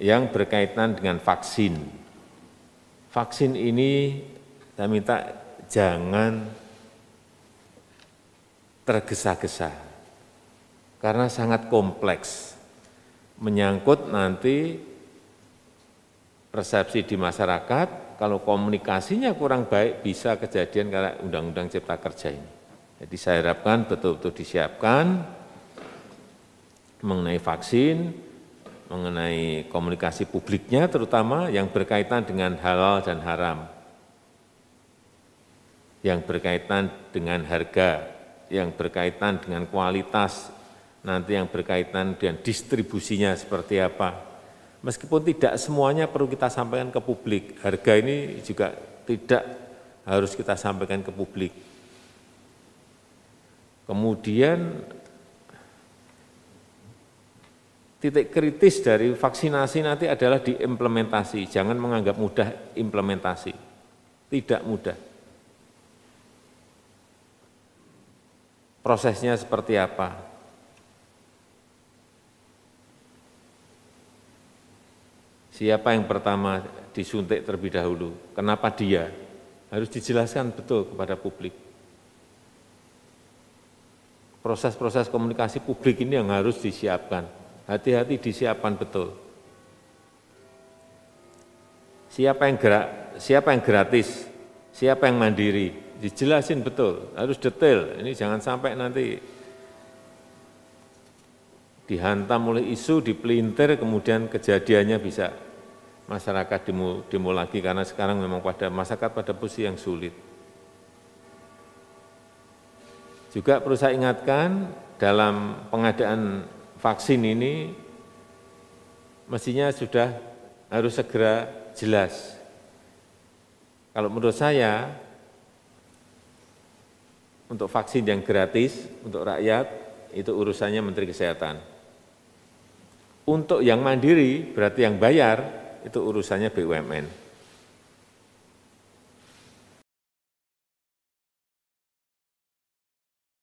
yang berkaitan dengan vaksin. Vaksin ini saya minta jangan tergesa-gesa karena sangat kompleks menyangkut nanti persepsi di masyarakat kalau komunikasinya kurang baik bisa kejadian karena undang-undang cipta kerja ini. Jadi saya harapkan betul-betul disiapkan mengenai vaksin, mengenai komunikasi publiknya terutama yang berkaitan dengan halal dan haram, yang berkaitan dengan harga, yang berkaitan dengan kualitas, nanti yang berkaitan dengan distribusinya seperti apa. Meskipun tidak semuanya perlu kita sampaikan ke publik, harga ini juga tidak harus kita sampaikan ke publik. Kemudian titik kritis dari vaksinasi nanti adalah diimplementasi. Jangan menganggap mudah implementasi. Tidak mudah. Prosesnya seperti apa? Siapa yang pertama disuntik terlebih dahulu? Kenapa dia? Harus dijelaskan betul kepada publik. Proses-proses komunikasi publik ini yang harus disiapkan hati-hati disiapkan betul. Siapa yang gerak, siapa yang gratis, siapa yang mandiri, dijelasin betul, harus detail. Ini jangan sampai nanti dihantam oleh isu, dipelintir, kemudian kejadiannya bisa masyarakat demo, demo lagi karena sekarang memang pada masyarakat pada posisi yang sulit. Juga perlu saya ingatkan dalam pengadaan vaksin ini mestinya sudah harus segera jelas. Kalau menurut saya, untuk vaksin yang gratis untuk rakyat itu urusannya Menteri Kesehatan. Untuk yang mandiri berarti yang bayar itu urusannya BUMN.